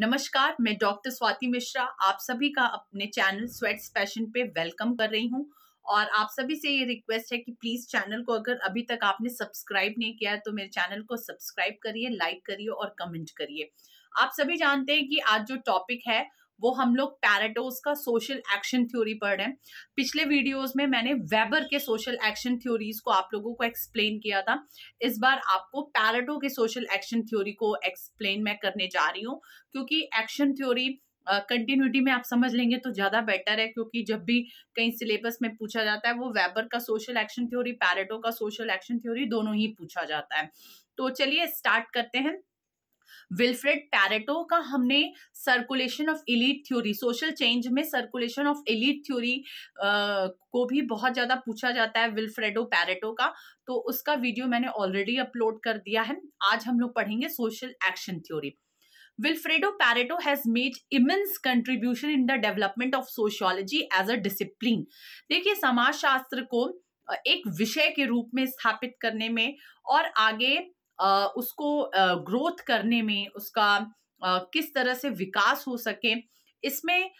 नमस्कार मैं डॉक्टर स्वाति मिश्रा आप सभी का अपने चैनल स्वेट्स फैशन पे वेलकम कर रही हूँ और आप सभी से ये रिक्वेस्ट है कि प्लीज़ चैनल को अगर अभी तक आपने सब्सक्राइब नहीं किया है तो मेरे चैनल को सब्सक्राइब करिए लाइक करिए और कमेंट करिए आप सभी जानते हैं कि आज जो टॉपिक है वो हम लोग पैराडोस का सोशल एक्शन थ्योरी पढ़ रहे हैं पिछले वीडियोस में मैंने वेबर के सोशल एक्शन थ्योरीज को आप लोगों को एक्सप्लेन किया था इस बार आपको पैराटो के सोशल एक्शन थ्योरी को एक्सप्लेन मैं करने जा रही हूँ क्योंकि एक्शन थ्योरी कंटिन्यूटी में आप समझ लेंगे तो ज़्यादा बेटर है क्योंकि जब भी कहीं सिलेबस में पूछा जाता है वो वेबर का सोशल एक्शन थ्योरी पैरेटो का सोशल एक्शन थ्योरी दोनों ही पूछा जाता है तो चलिए स्टार्ट करते हैं विल्फ्रेड टैरेटो का हमने circulation of elite theory social change में सर्कुलेशन ऑफ इलीट थ्योरी को भी बहुत ज़्यादा पूछा जाता है विल्फ्रेडो पैरेटो का तो उसका वीडियो मैंने ऑलरेडी अपलोड कर दिया है आज हम लोग पढ़ेंगे social action theory Wilfredo Pareto has made immense contribution in the development of sociology as a discipline देखिए शास्त्र को एक विषय के रूप में स्थापित करने में और आगे उसको ग्रोथ करने में उसका किस तरह से विकास हो सके इसमें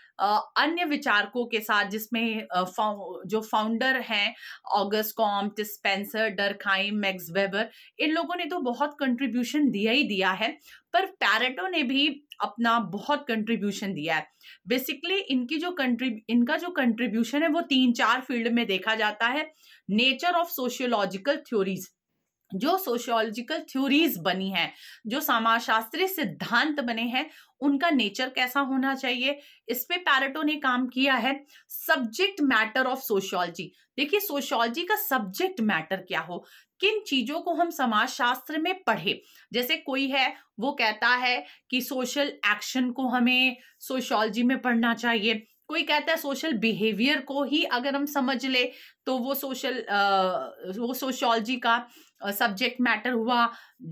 अन्य विचारकों के साथ जिसमें जो फाउंडर हैं August Comte Spencer Durkheim Max Weber इन लोगों ने तो बहुत कंट्रीब्यूशन दिया ही दिया है पर पैरेटो ने भी अपना बहुत कंट्रीब्यूशन दिया है बेसिकली इनकी जो कंट्री इनका जो कंट्रीब्यूशन है वो तीन चार फील्ड में देखा जाता है नेचर ऑफ सोशियोलॉजिकल थ्योरीज जो सोशियोलॉजिकल थ्योरीज बनी हैं जो समाजशास्त्रीय सिद्धांत बने हैं उनका नेचर कैसा होना चाहिए इस पे पैरेटो ने काम किया है सब्जेक्ट मैटर ऑफ सोशियोलॉजी देखिए सोशियोलॉजी का सब्जेक्ट मैटर क्या हो किन चीजों को हम समाजशास्त्र में पढ़े जैसे कोई है वो कहता है कि सोशल एक्शन को हमें सोशियोलॉजी में पढ़ना चाहिए कोई कहता है सोशल बिहेवियर को ही अगर हम समझ ले तो वो सोशल आ, वो सोशोलॉजी का सब्जेक्ट मैटर हुआ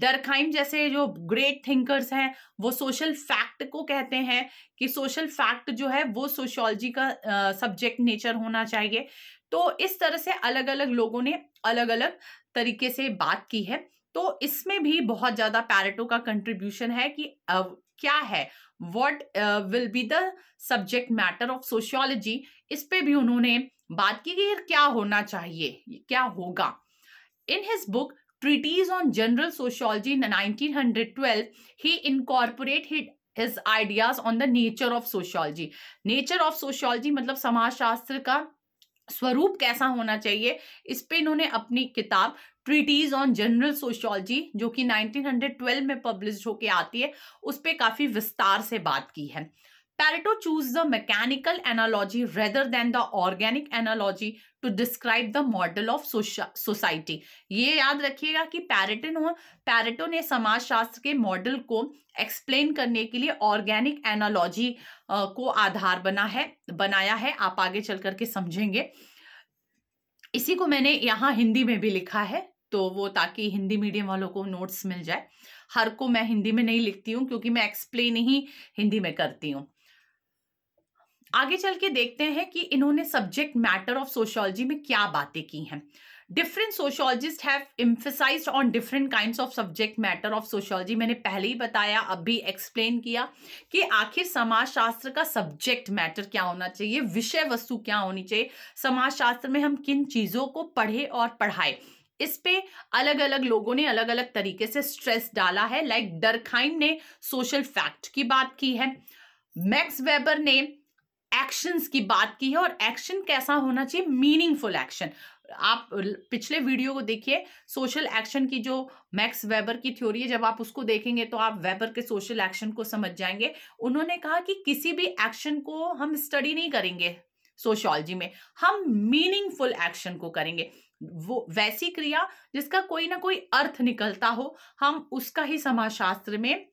डरखाइम जैसे जो ग्रेट थिंकर्स हैं वो सोशल फैक्ट को कहते हैं कि सोशल फैक्ट जो है वो सोशोलॉजी का सब्जेक्ट नेचर होना चाहिए तो इस तरह से अलग अलग लोगों ने अलग अलग तरीके से बात की है तो इसमें भी बहुत ज़्यादा पैरेटो का कंट्रीब्यूशन है कि क्या है what will be the subject matter of sociology इस पे भी उन्होंने बात की कि क्या होना चाहिए क्या होगा in his book treatise on general sociology in nineteen hundred twelve he incorporated his ideas on the nature of sociology nature of sociology मतलब समाजशास्त्र का स्वरूप कैसा होना चाहिए इस पे इन्होंने अपनी किताब ट्रीटीज ऑन जनरल सोशोलॉजी जो कि 1912 में पब्लिश होके आती है उस पर काफ़ी विस्तार से बात की है Pareto chose the mechanical analogy rather than the organic analogy to describe the model of society. ये याद रखिएगा कि पैरेटन पैरेटो ने समाज शास्त्र के मॉडल को एक्सप्लेन करने के लिए ऑर्गेनिक एनालॉजी को आधार बना है बनाया है आप आगे चल करके समझेंगे इसी को मैंने यहाँ हिंदी में भी लिखा है तो वो ताकि हिंदी मीडियम वालों को नोट्स मिल जाए हर को मैं हिंदी में नहीं लिखती हूँ क्योंकि मैं एक्सप्लेन ही हिंदी में करती हूँ आगे चल के देखते हैं कि इन्होंने सब्जेक्ट मैटर ऑफ सोशियोलॉजी में क्या बातें की हैं different sociologist have emphasize on different kind of subject matter of sociology मैंने पहले ही बताया अब भी एक्सप्लेन किया कि आखिर समाजशास्त्र का सब्जेक्ट मैटर क्या होना चाहिए विषय वस्तु क्या होनी चाहिए समाजशास्त्र में हम किन चीज़ों को पढ़े और पढ़ाए इस पे अलग अलग लोगों ने अलग अलग तरीके से स्ट्रेस डाला है लाइक like डरखाइम ने सोशल फैक्ट की बात की है मैक्स वेबर ने एक्शंस की बात की है और एक्शन कैसा होना चाहिए मीनिंगफुल एक्शन आप पिछले वीडियो को देखिए सोशल एक्शन की जो मैक्स वेबर की थ्योरी है जब आप उसको देखेंगे तो आप वेबर के सोशल एक्शन को समझ जाएंगे उन्होंने कहा कि किसी भी एक्शन को हम स्टडी नहीं करेंगे सोशोलॉजी में हम मीनिंगफुल एक्शन को करेंगे वो वैसी क्रिया जिसका कोई ना कोई अर्थ निकलता हो हम उसका ही समाजशास्त्र में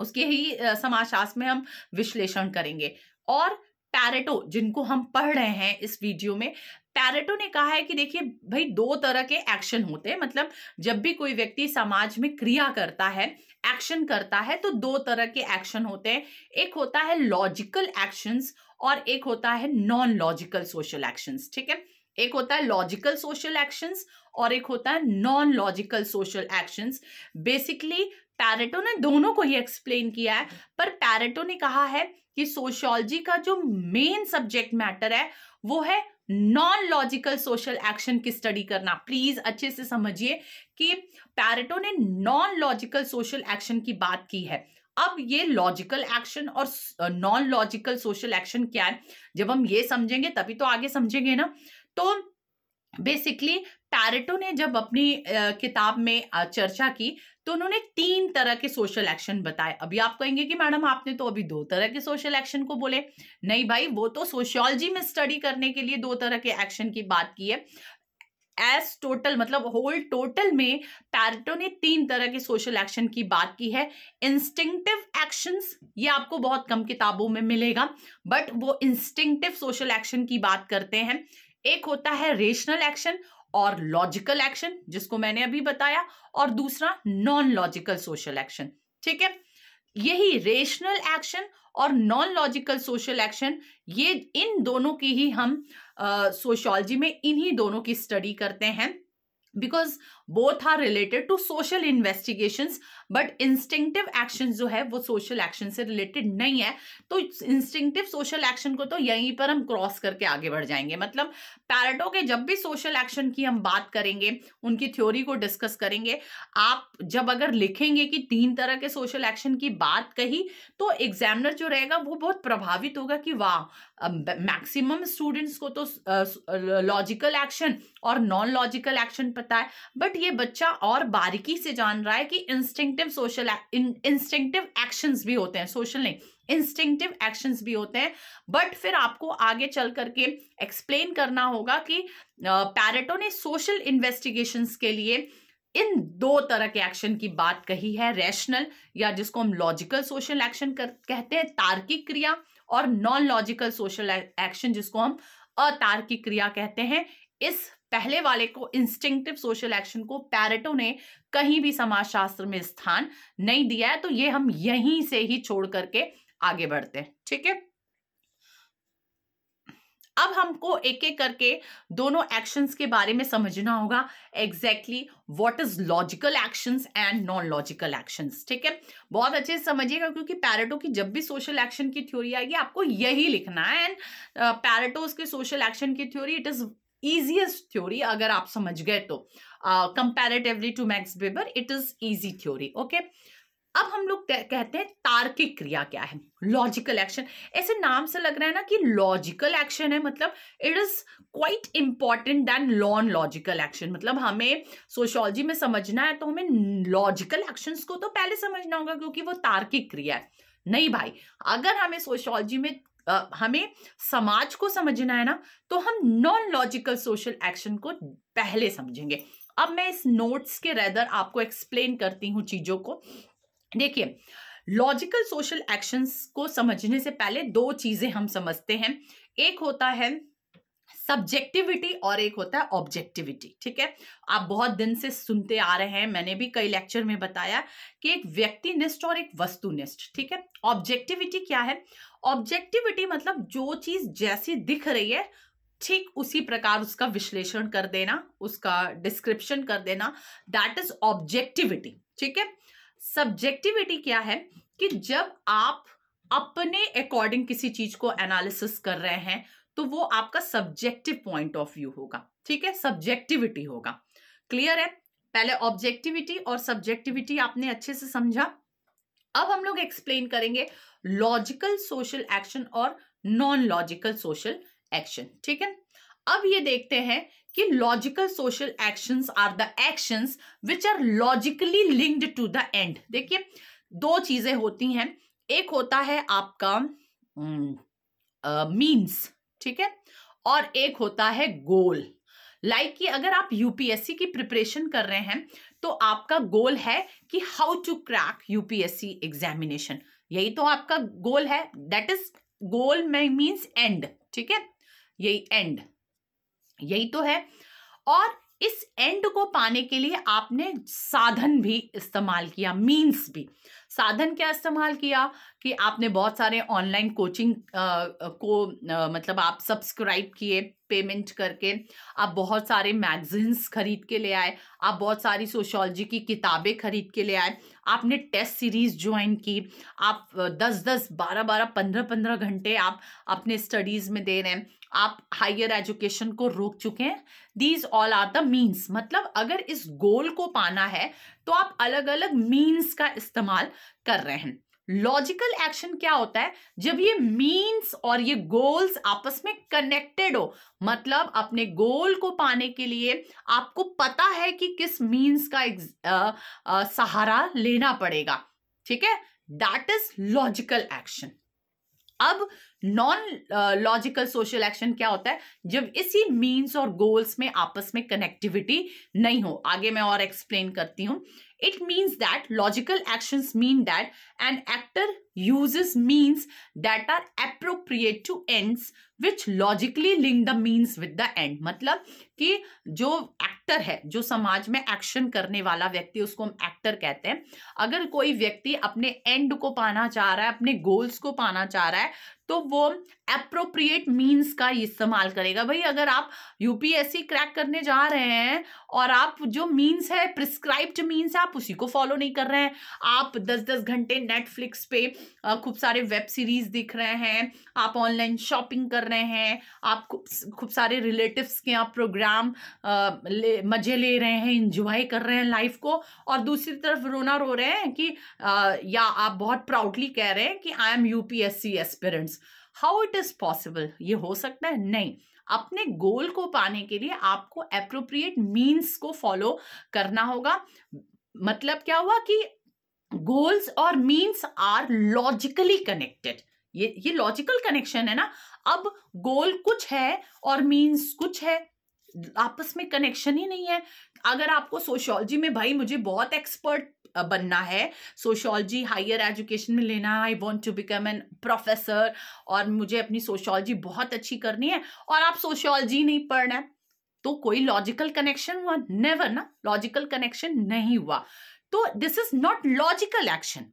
उसके ही समाजशास्त्र में हम विश्लेषण करेंगे और पैरेटो जिनको हम पढ़ रहे हैं इस वीडियो में पैरेटो ने कहा है कि देखिए भाई दो तरह के एक्शन होते हैं मतलब जब भी कोई व्यक्ति समाज में क्रिया करता है एक्शन करता है तो दो तरह के एक्शन होते हैं एक होता है लॉजिकल एक्शंस और एक होता है नॉन लॉजिकल सोशल एक्शंस ठीक है एक होता है लॉजिकल सोशल एक्शंस और एक होता है non logical social actions basically Pareto ने दोनों को ही एक्सप्लेन किया है पर पैरेटो ने कहा है कि सोशियोलॉजी का जो मेन सब्जेक्ट मैटर है वो है नॉन लॉजिकल सोशल एक्शन की स्टडी करना प्लीज अच्छे से समझिए कि पैरेटो ने नॉन लॉजिकल सोशल एक्शन की बात की है अब ये लॉजिकल एक्शन और नॉन लॉजिकल सोशल एक्शन क्या है जब हम ये समझेंगे तभी तो आगे समझेंगे ना तो बेसिकली पैरेटो ने जब अपनी किताब में चर्चा की तो उन्होंने तीन तरह के सोशल एक्शन बताए अभी आप कहेंगे कि मैडम आपने तो अभी दो तरह के सोशल एक्शन को बोले नहीं भाई वो तो सोशियोलॉजी में स्टडी करने के लिए दो तरह के एक्शन की बात की है एस टोटल मतलब होल टोटल में पैरटो ने तीन तरह के सोशल एक्शन की बात की है इंस्टिंक्टिव एक्शंस ये आपको बहुत कम किताबों में मिलेगा बट वो इंस्टिंक्टिव सोशल एक्शन की बात करते हैं एक होता है रेशनल एक्शन और लॉजिकल एक्शन जिसको मैंने अभी बताया और दूसरा नॉन लॉजिकल सोशल एक्शन ठीक है यही रेशनल एक्शन और नॉन लॉजिकल सोशल एक्शन ये इन दोनों की ही हम सोशोलॉजी में इन्हीं दोनों की स्टडी करते हैं because both are related to social investigation but instinctive action जो है वो सोशल एक्शन से रिलेटेड नहीं है तो इंस्टिंक्टिव सोशल एक्शन को तो यहीं पर हम क्रॉस करके आगे बढ़ जाएंगे मतलब पैरटो के जब भी सोशल एक्शन की हम बात करेंगे उनकी थ्योरी को डिस्कस करेंगे आप जब अगर लिखेंगे कि तीन तरह के सोशल एक्शन की बात कही तो एग्जामिनर जो रहेगा वो बहुत प्रभावित होगा कि वाह मैक्सिमम स्टूडेंट्स को तो लॉजिकल एक्शन और नॉन लॉजिकल एक्शन पता है बट ये बच्चा और बारीकी से जान रहा है कि इंस्टिंक्टिव सोशल इंस्टिंक्टिव एक्शंस भी होते हैं सोशल नहीं इंस्टिंक्टिव एक्शंस भी होते हैं बट फिर आपको आगे चल करके एक्सप्लेन करना होगा कि पैरेटो ने सोशल इन्वेस्टिगेशंस के लिए इन दो तरह के एक्शन की बात कही है रैशनल या जिसको हम लॉजिकल सोशल एक्शन कहते हैं तार्किक क्रिया और नॉन लॉजिकल सोशल एक्शन जिसको हम अतार्किक क्रिया कहते हैं इस पहले वाले को इंस्टिंक्टिव सोशल एक्शन को पैरेटो ने कहीं भी समाजशास्त्र में स्थान नहीं दिया है तो ये हम यहीं से ही छोड़ करके आगे बढ़ते हैं ठीक है अब हमको एक एक करके दोनों एक्शंस के बारे में समझना होगा exactly what is logical actions and non logical actions ठीक है बहुत अच्छे से समझिएगा क्योंकि पैरेटो की जब भी सोशल एक्शन की थ्योरी आएगी आपको यही लिखना है एंड पैरेटोज के सोशल एक्शन की theory it is easiest theory अगर आप समझ गए तो comparatively to Max Weber it is is theory okay अब हम लोग कहते हैं तार्किक क्रिया क्या है लॉजिकल एक्शन ऐसे नाम से लग रहा है ना कि लॉजिकल एक्शन है मतलब it is quite important than non logical action मतलब हमें सोशोलॉजी में समझना है तो हमें लॉजिकल एक्शन को तो पहले समझना होगा क्योंकि वो तार्किक क्रिया है नहीं भाई अगर हमें सोशोलॉजी में हमें समाज को समझना है ना तो हम नॉन लॉजिकल सोशल एक्शन को पहले समझेंगे अब मैं इस नोट्स के रेदर आपको एक्सप्लेन करती हूँ चीज़ों को देखिए लॉजिकल सोशल एक्शंस को समझने से पहले दो चीज़ें हम समझते हैं एक होता है सब्जेक्टिविटी और एक होता है ऑब्जेक्टिविटी ठीक है आप बहुत दिन से सुनते आ रहे हैं मैंने भी कई लेक्चर में बताया कि एक व्यक्ति निष्ठ और एक वस्तुनिष्ठ ठीक है ऑब्जेक्टिविटी क्या है ऑब्जेक्टिविटी मतलब जो चीज जैसी दिख रही है ठीक उसी प्रकार उसका विश्लेषण कर देना उसका डिस्क्रिप्शन कर देना दैट इज ऑब्जेक्टिविटी ठीक है सब्जेक्टिविटी क्या है कि जब आप अपने अकॉर्डिंग किसी चीज को एनालिसिस कर रहे हैं तो वो आपका सब्जेक्टिव पॉइंट ऑफ व्यू होगा ठीक है सब्जेक्टिविटी होगा क्लियर है पहले ऑब्जेक्टिविटी और सब्जेक्टिविटी आपने अच्छे से समझा अब हम लोग एक्सप्लेन करेंगे लॉजिकल सोशल एक्शन और नॉन लॉजिकल सोशल एक्शन ठीक है अब ये देखते हैं कि logical social actions are the actions which are logically linked to the end देखिए दो चीजें होती हैं एक होता है आपका मीन्स हम्म, uh, ठीक है और एक होता है गोल लाइक like कि अगर आप यूपीएससी की प्रिपरेशन कर रहे हैं तो आपका गोल है कि how to crack UPSC examination यही तो आपका गोल है that is goal means and ठीक है यही एंड यही तो है और इस एंड को पाने के लिए आपने साधन भी इस्तेमाल किया मीन्स भी साधन क्या इस्तेमाल किया कि आपने बहुत सारे ऑनलाइन कोचिंग को आ, मतलब आप सब्सक्राइब किए पेमेंट करके आप बहुत सारे मैगजीन्स खरीद के ले आए आप बहुत सारी सोशोलॉजी की किताबें खरीद के ले आए आपने टेस्ट सीरीज ज्वाइन की आप दस दस बारह बारह पंद्रह पंद्रह घंटे आप अपने स्टडीज़ में दे रहे हैं आप हायर एजुकेशन को रोक चुके हैं these all are the means मतलब अगर इस गोल को पाना है तो आप अलग अलग मीन्स का इस्तेमाल कर रहे हैं लॉजिकल एक्शन क्या होता है जब ये मीन्स और ये गोल्स आपस में कनेक्टेड हो मतलब अपने गोल को पाने के लिए आपको पता है कि किस मीन्स का आ, आ, सहारा लेना पड़ेगा ठीक है दैट इज लॉजिकल एक्शन अब नॉन लॉजिकल सोशल एक्शन क्या होता है जब इसी मींस और गोल्स में आपस में कनेक्टिविटी नहीं हो आगे मैं और एक्सप्लेन करती हूँ it means that logical actions mean that an actor uses means that are appropriate to ends which logically link the means with the end मतलब कि जो एक्टर है जो समाज में एक्शन करने वाला व्यक्ति उसको हम एक्टर कहते हैं अगर कोई व्यक्ति अपने एंड को पाना चाह रहा है अपने गोल्स को पाना चाह रहा है तो वो अप्रोप्रिएट मीन्स का इस्तेमाल करेगा भाई अगर आप यूपीएससी क्रैक करने जा रहे हैं और आप जो मीन्स है प्रिस्क्राइब्ड मीन्स है आप उसी को फॉलो नहीं कर रहे हैं आप दस दस घंटे नेटफ्लिक्स पे खूब सारे वेब सीरीज दिख रहे हैं आप ऑनलाइन शॉपिंग कर रहे हैं आप खूब सारे रिलेटिव्स के यहाँ प्रोग्राम ले, मजे ले रहे हैं इंजॉय कर रहे हैं लाइफ को और दूसरी तरफ रोना रो रहे हैं कि आ, या आप बहुत प्राउडली कह रहे हैं कि I am UPSC aspirants how it is possible ये हो सकता है नहीं अपने गोल को पाने के लिए आपको अप्रोप्रिएट मीन्स को फॉलो करना होगा मतलब क्या हुआ कि गोल्स और मीन्स आर लॉजिकली कनेक्टेड ये ये लॉजिकल कनेक्शन है ना अब गोल कुछ है और मीन्स कुछ है आपस में कनेक्शन ही नहीं है अगर आपको सोशोलॉजी में भाई मुझे बहुत एक्सपर्ट बनना है सोशोलॉजी हायर एजुकेशन में लेना है I want to become an professor और मुझे अपनी सोशोलॉजी बहुत अच्छी करनी है और आप सोशोलॉजी नहीं पढ़ना तो कोई लॉजिकल कनेक्शन हुआ नेवर ना लॉजिकल कनेक्शन नहीं हुआ तो this is not logical action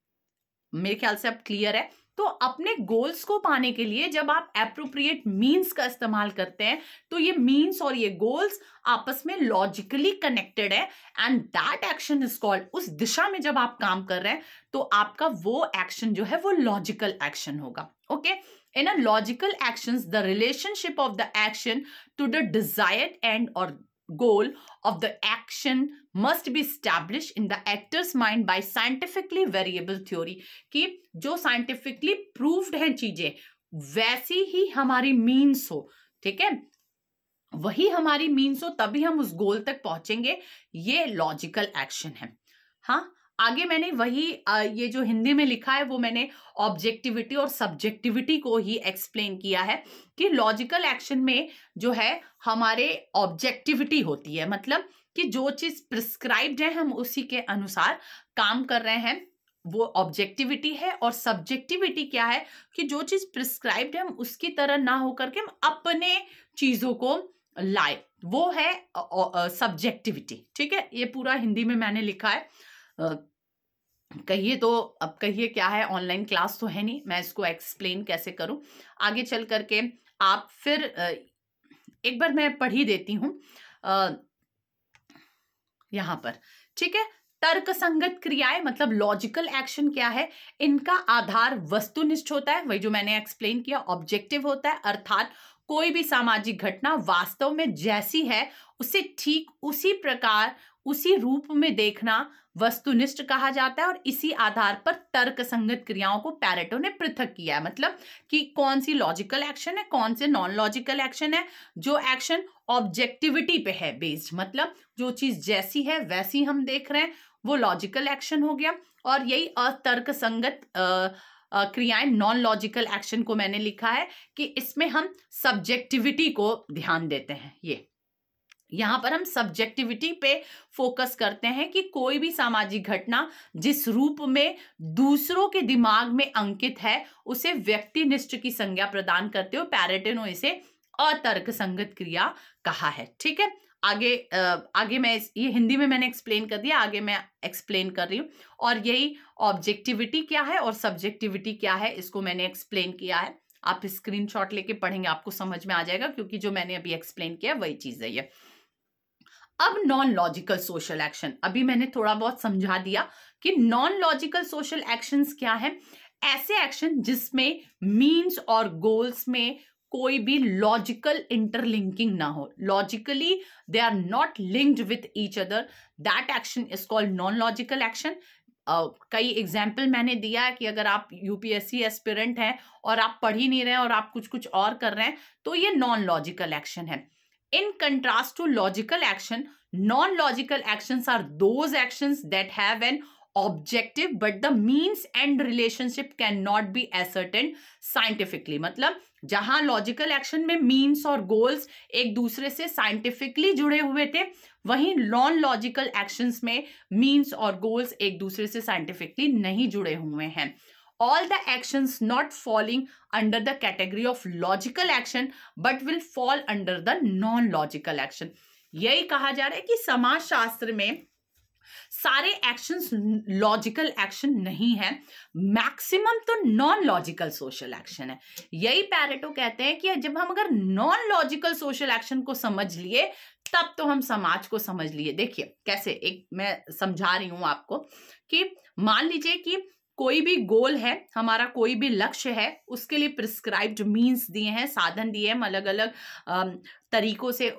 मेरे ख्याल से अब क्लियर है तो अपने गोल्स को पाने के लिए जब आप अप्रोप्रिएट मीन्स का इस्तेमाल करते हैं तो ये मीन्स और ये गोल्स आपस में लॉजिकली कनेक्टेड है and that action is called उस दिशा में जब आप काम कर रहे हैं तो आपका वो एक्शन जो है वो लॉजिकल एक्शन होगा okay in a logical action the relationship of the action to the desired end और goal of the action must be established in the actor's mind by scientifically variable theory कि जो scientifically proved हैं चीजें वैसी ही हमारी means हो ठीक है वही हमारी मीन्स हो तभी हम उस गोल तक पहुंचेंगे ये लॉजिकल एक्शन है हाँ आगे मैंने वही ये जो हिंदी में लिखा है वो मैंने ऑब्जेक्टिविटी और सब्जेक्टिविटी को ही एक्सप्लेन किया है कि लॉजिकल एक्शन में जो है हमारे ऑब्जेक्टिविटी होती है मतलब कि जो चीज़ प्रिस्क्राइब्ड है हम उसी के अनुसार काम कर रहे हैं वो ऑब्जेक्टिविटी है और सब्जेक्टिविटी क्या है कि जो चीज़ प्रिस्क्राइब्ड है हम उसकी तरह ना होकर के हम अपने चीज़ों को लाए वो है सब्जेक्टिविटी ठीक है ये पूरा हिंदी में मैंने लिखा है कहिए तो अब कहिए क्या है ऑनलाइन क्लास तो है नहीं मैं इसको एक्सप्लेन कैसे करूं आगे चल करके आप फिर एक बार मैं पढ़ ही देती हूँ यहां पर ठीक है तर्क संगत क्रियाएं मतलब लॉजिकल एक्शन क्या है इनका आधार वस्तुनिष्ठ होता है वही जो मैंने एक्सप्लेन किया ऑब्जेक्टिव होता है अर्थात कोई भी सामाजिक घटना वास्तव में जैसी है उसे ठीक उसी प्रकार उसी रूप में देखना वस्तुनिष्ठ कहा जाता है और इसी आधार पर तर्क संगत क्रियाओं को पैरेटो ने पृथक किया है मतलब कि कौन सी लॉजिकल एक्शन है कौन से नॉन लॉजिकल एक्शन है जो एक्शन ऑब्जेक्टिविटी पे है बेस्ड मतलब जो चीज जैसी है वैसी हम देख रहे हैं वो लॉजिकल एक्शन हो गया और यही अतर्क संगत क्रियाएं नॉन लॉजिकल एक्शन को मैंने लिखा है कि इसमें हम सब्जेक्टिविटी को ध्यान देते हैं ये यहाँ पर हम सब्जेक्टिविटी पे फोकस करते हैं कि कोई भी सामाजिक घटना जिस रूप में दूसरों के दिमाग में अंकित है उसे व्यक्तिनिष्ठ की संज्ञा प्रदान करते हो पैरेटे ने इसे अतर्क संगत क्रिया कहा है ठीक है आगे आगे मैं ये हिंदी में मैंने एक्सप्लेन कर दिया आगे मैं एक्सप्लेन कर रही हूँ और यही ऑब्जेक्टिविटी क्या है और सब्जेक्टिविटी क्या है इसको मैंने एक्सप्लेन किया है आप स्क्रीनशॉट लेके पढ़ेंगे आपको समझ में आ जाएगा क्योंकि जो मैंने अभी एक्सप्लेन किया वही चीज़ है ये अब नॉन लॉजिकल सोशल एक्शन अभी मैंने थोड़ा बहुत समझा दिया कि नॉन लॉजिकल सोशल एक्शन क्या है ऐसे एक्शन जिसमें मीन्स और गोल्स में कोई भी लॉजिकल इंटरलिंकिंग ना हो logically they are not linked with each other that action is called non logical action कई एग्जाम्पल मैंने दिया है कि अगर आप यूपीएससी एस्पिरेंट हैं और आप पढ़ ही नहीं रहे हैं और आप कुछ कुछ और कर रहे हैं तो ये नॉन लॉजिकल एक्शन है in contrast to logical action non-logical actions are those actions that have an objective but the means and relationship can not be ascertain scientifically मतलब जहां लॉजिकल एक्शन में मीन्स और गोल्स एक दूसरे से scientifically जुड़े हुए थे वहीं नॉन लॉजिकल एक्शंस में मीन्स और गोल्स एक दूसरे से साइंटिफिकली नहीं जुड़े हुए हैं all the actions not falling under the category of logical action but will fall under the non logical action यही कहा जा रहा है कि समाज शास्त्र में सारे एक्शंस लॉजिकल एक्शन नहीं है मैक्सिमम तो नॉन लॉजिकल सोशल एक्शन है यही पैरेटो कहते हैं कि जब हम अगर नॉन लॉजिकल सोशल एक्शन को समझ लिए तब तो हम समाज को समझ लिए देखिए कैसे एक मैं समझा रही हूं आपको कि मान लीजिए कि कोई भी गोल है हमारा कोई भी लक्ष्य है उसके लिए प्रिस्क्राइब्ड मीन्स दिए हैं साधन दिए हैं अलग अलग तरीकों से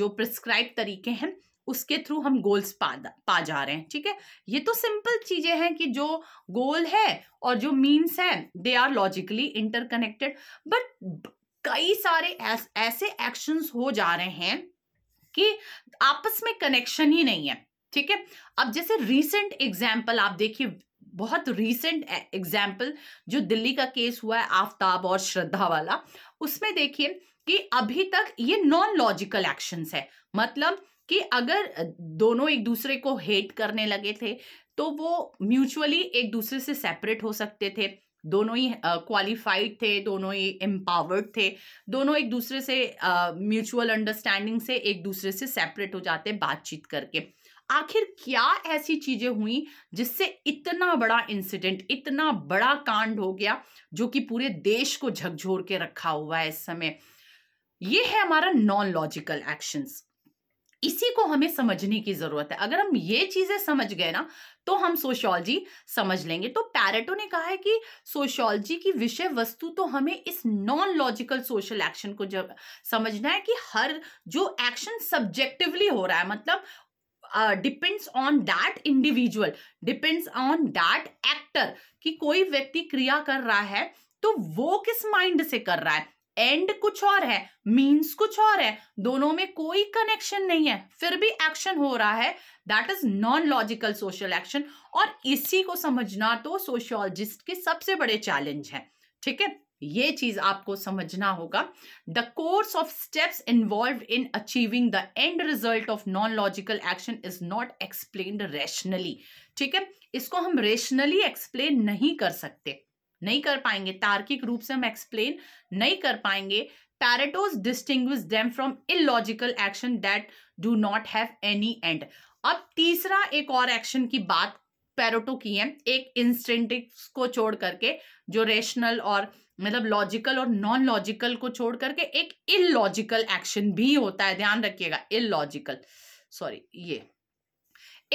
जो प्रिस्क्राइब तरीके हैं उसके थ्रू हम गोल्स पा पा जा रहे हैं ठीक है ये तो सिंपल चीजें हैं कि जो गोल है और जो मीन्स है they are logically interconnected but कई सारे ऐस, ऐसे एक्शंस हो जा रहे हैं कि आपस में कनेक्शन ही नहीं है ठीक है अब जैसे रीसेंट एग्जाम्पल आप देखिए बहुत रिसेंट एग्जाम्पल e- जो दिल्ली का केस हुआ है आफ्ताब और श्रद्धा वाला उसमें देखिए कि अभी तक ये नॉन लॉजिकल एक्शंस है मतलब कि अगर दोनों एक दूसरे को हेट करने लगे थे तो वो म्यूचुअली एक दूसरे से सेपरेट हो सकते थे दोनों ही क्वालिफाइड uh, थे दोनों ही एम्पावर्ड थे दोनों एक दूसरे से म्यूचुअल uh, अंडरस्टैंडिंग से एक दूसरे से सेपरेट हो जाते बातचीत करके आखिर क्या ऐसी चीजें हुई जिससे इतना बड़ा इंसिडेंट इतना बड़ा कांड हो गया जो कि पूरे देश को झकझोर के रखा हुआ है इस समय ये है हमारा नॉन लॉजिकल एक्शंस इसी को हमें समझने की जरूरत है अगर हम ये चीजें समझ गए ना तो हम सोशियोलॉजी समझ लेंगे तो पैरेटो ने कहा है कि सोशियोलॉजी की विषय वस्तु तो हमें इस नॉन लॉजिकल सोशल एक्शन को जब समझना है कि हर जो एक्शन सब्जेक्टिवली हो रहा है मतलब depends on that individual depends on that actor कि कोई व्यक्ति क्रिया कर रहा है तो वो किस माइंड से कर रहा है एंड कुछ और है मीन्स कुछ और है दोनों में कोई कनेक्शन नहीं है फिर भी एक्शन हो रहा है that is non logical social action और इसी को समझना तो सोशियोलॉजिस्ट के सबसे बड़े चैलेंज है ठीक है ये चीज आपको समझना होगा the course of steps involve in achieving the end result of non logical action is not explain rationally ठीक है इसको हम रेशनली एक्सप्लेन नहीं कर सकते नहीं कर पाएंगे तार्किक रूप से हम एक्सप्लेन नहीं कर पाएंगे Pareto's distinguish them from illogical action that do not have any end अब तीसरा एक और एक्शन की बात पैरोटो की है एक इंस्टेंटिक्स को छोड़ करके जो रेशनल और मतलब लॉजिकल और नॉन लॉजिकल को छोड़ करके एक इलॉजिकल एक्शन भी होता है ध्यान रखिएगा इलॉजिकल सॉरी ये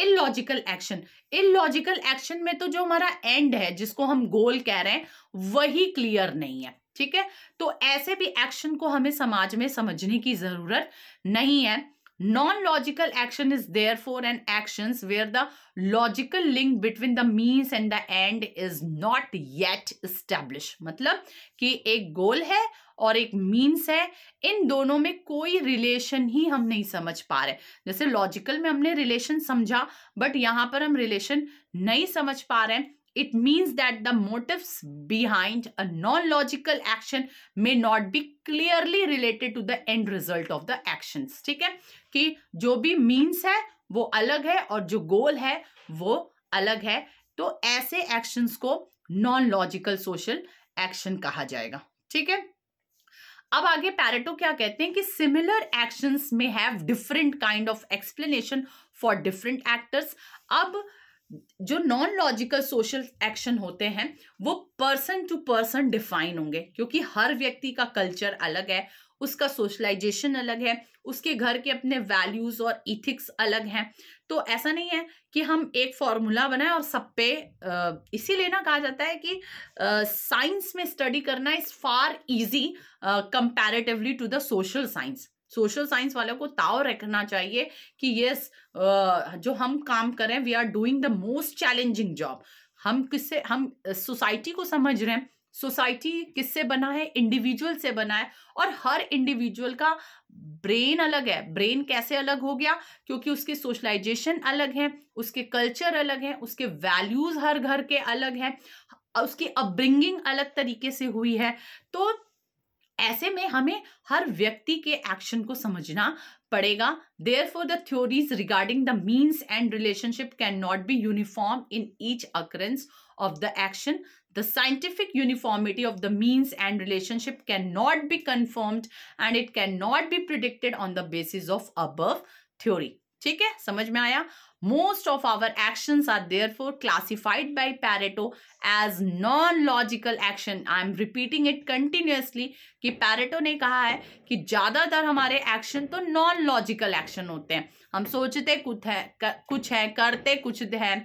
इलॉजिकल एक्शन इलॉजिकल एक्शन में तो जो हमारा एंड है जिसको हम गोल कह रहे हैं वही क्लियर नहीं है ठीक है तो ऐसे भी एक्शन को हमें समाज में समझने की जरूरत नहीं है Non-logical action is therefore an actions where the logical link between the means and the end is not yet established. मतलब कि एक गोल है और एक मीन्स है इन दोनों में कोई रिलेशन ही हम नहीं समझ पा रहे जैसे लॉजिकल में हमने रिलेशन समझा बट यहाँ पर हम रिलेशन नहीं समझ पा रहे हैं it means that the motives behind a non-logical action may not be clearly related to the end result of the actions ठीक है कि जो भी means है वो अलग है और जो goal है वो अलग है तो ऐसे actions को नॉन लॉजिकल सोशल एक्शन कहा जाएगा ठीक है अब आगे पैरेटो क्या कहते हैं कि सिमिलर एक्शंस में have different kind of explanation for different actors अब जो नॉन लॉजिकल सोशल एक्शन होते हैं वो पर्सन टू पर्सन डिफाइन होंगे क्योंकि हर व्यक्ति का कल्चर अलग है उसका सोशलाइजेशन अलग है उसके घर के अपने वैल्यूज और इथिक्स अलग हैं तो ऐसा नहीं है कि हम एक फॉर्मूला बनाएं और सब पे इसीलिए ना कहा जाता है कि साइंस में स्टडी करना is far easy comparatively to the social science social science वालों को ताव रखना चाहिए कि यस जो हम काम करें we are doing the most challenging job हम किससे हम सोसाइटी को समझ रहे हैं सोसाइटी किससे बना है इंडिविजुअल से बना है और हर इंडिविजुअल का ब्रेन अलग है ब्रेन कैसे अलग हो गया क्योंकि उसके सोशलाइजेशन अलग है उसके कल्चर अलग है उसके वैल्यूज हर घर के अलग हैं उसकी अपब्रिंगिंग अलग तरीके से हुई है तो ऐसे में हमें हर व्यक्ति के एक्शन को समझना पड़ेगा therefore the theories regarding the means and relationship can not be uniform in each occurrence of the action. The scientific uniformity of the means and relationship cannot be confirmed and it cannot be predicted on the basis of above theory. ठीक है समझ में आया Most of our actions are therefore classified by Pareto as non-logical action. I am repeating it continuously कि Pareto ने कहा है कि ज़्यादातर हमारे एक्शन तो नॉन लॉजिकल एक्शन होते हैं हम सोचते कुछ है कर, कुछ है करते कुछ है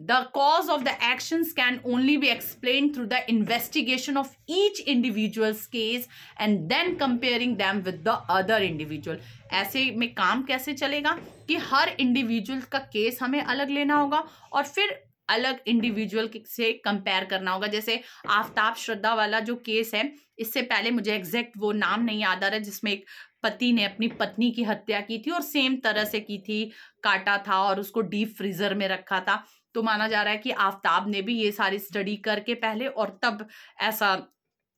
the cause of the action can only be explain through the investigation of each individual case and then comparing them with the other individual ऐसे में काम कैसे चलेगा कि हर इंडिविजुअल का केस हमें अलग लेना होगा और फिर अलग इंडिविजुअल से कंपेयर करना होगा जैसे आफ्ताब श्रद्धा वाला जो केस है इससे पहले मुझे एग्जैक्ट वो नाम नहीं याद आ रहा जिसमें एक पति ने अपनी पत्नी की हत्या की थी और सेम तरह से की थी काटा था और उसको डीप फ्रीजर में रखा था तो माना जा रहा है कि आफ्ताब ने भी ये सारी स्टडी करके पहले और तब ऐसा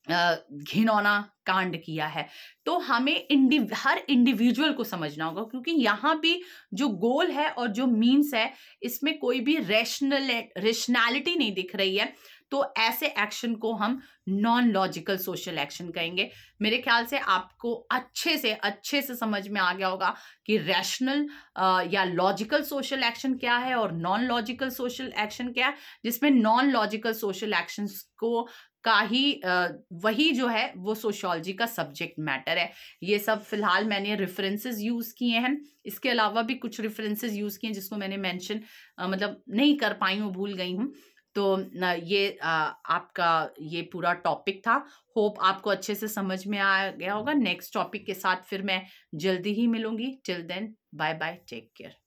घिनौना कांड किया है तो हमें इंडि हर इंडिविजुअल को समझना होगा क्योंकि यहाँ भी जो गोल है और जो मीन्स है इसमें कोई भी रेशनल रेशनैलिटी नहीं दिख रही है तो ऐसे एक्शन को हम नॉन लॉजिकल सोशल एक्शन कहेंगे मेरे ख्याल से आपको अच्छे से अच्छे से समझ में आ गया होगा कि रैशनल या लॉजिकल सोशल एक्शन क्या है और नॉन लॉजिकल सोशल एक्शन क्या है जिसमें नॉन लॉजिकल सोशल एक्शन को का ही वही जो है वो सोशोलॉजी का सब्जेक्ट मैटर है ये सब फिलहाल मैंने रेफरेंसेस यूज़ किए हैं इसके अलावा भी कुछ रेफरेंसेस यूज़ किए हैं जिसको मैंने मेंशन मतलब नहीं कर पाई हूँ भूल गई हूँ तो ये आपका ये पूरा टॉपिक था होप आपको अच्छे से समझ में आ गया होगा नेक्स्ट टॉपिक के साथ फिर मैं जल्दी ही मिलूंगी till then bye bye take care